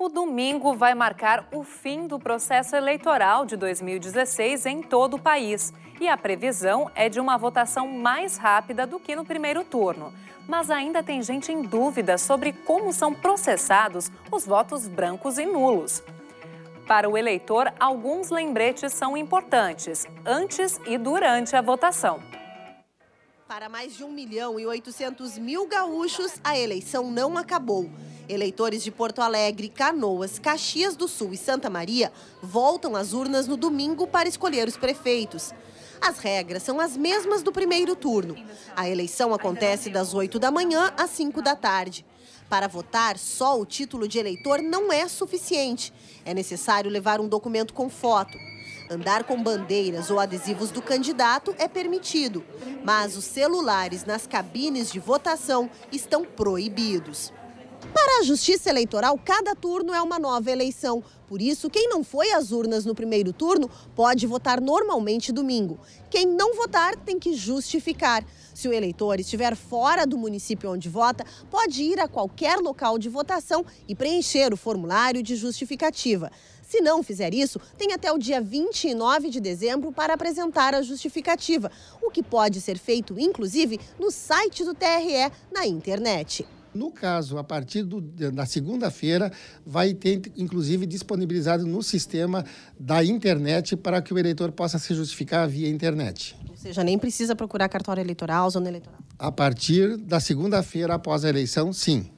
o domingo vai marcar o fim do processo eleitoral de 2016 em todo o país. E a previsão é de uma votação mais rápida do que no primeiro turno. Mas ainda tem gente em dúvida sobre como são processados os votos brancos e nulos. Para o eleitor, alguns lembretes são importantes antes e durante a votação. Para mais de 1 milhão e 800 mil gaúchos, a eleição não acabou. Eleitores de Porto Alegre, Canoas, Caxias do Sul e Santa Maria voltam às urnas no domingo para escolher os prefeitos. As regras são as mesmas do primeiro turno. A eleição acontece das 8 da manhã às 5 da tarde. Para votar, só o título de eleitor não é suficiente. É necessário levar um documento com foto. Andar com bandeiras ou adesivos do candidato é permitido, mas os celulares nas cabines de votação estão proibidos. Para a Justiça Eleitoral, cada turno é uma nova eleição. Por isso, quem não foi às urnas no primeiro turno pode votar normalmente domingo. Quem não votar tem que justificar. Se o eleitor estiver fora do município onde vota, pode ir a qualquer local de votação e preencher o formulário de justificativa. Se não fizer isso, tem até o dia 29 de dezembro para apresentar a justificativa, o que pode ser feito, inclusive, no site do TRE na internet. No caso, a partir do, da segunda-feira, vai ter, inclusive, disponibilizado no sistema da internet para que o eleitor possa se justificar via internet. Ou seja, nem precisa procurar cartório eleitoral, zona eleitoral. A partir da segunda-feira após a eleição, sim.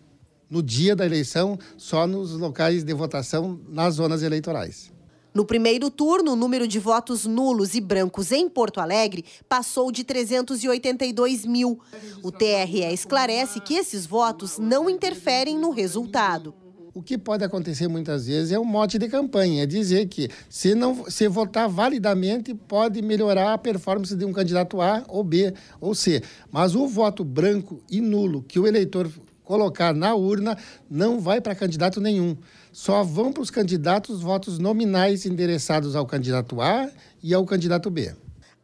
No dia da eleição, só nos locais de votação nas zonas eleitorais. No primeiro turno, o número de votos nulos e brancos em Porto Alegre passou de 382 mil. O TRE esclarece que esses votos não interferem no resultado. O que pode acontecer muitas vezes é um mote de campanha, é dizer que se não se votar validamente pode melhorar a performance de um candidato A ou B ou C, mas o voto branco e nulo que o eleitor colocar na urna não vai para candidato nenhum. Só vão para os candidatos votos nominais endereçados ao candidato A e ao candidato B.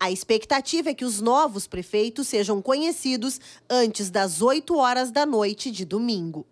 A expectativa é que os novos prefeitos sejam conhecidos antes das 8 horas da noite de domingo.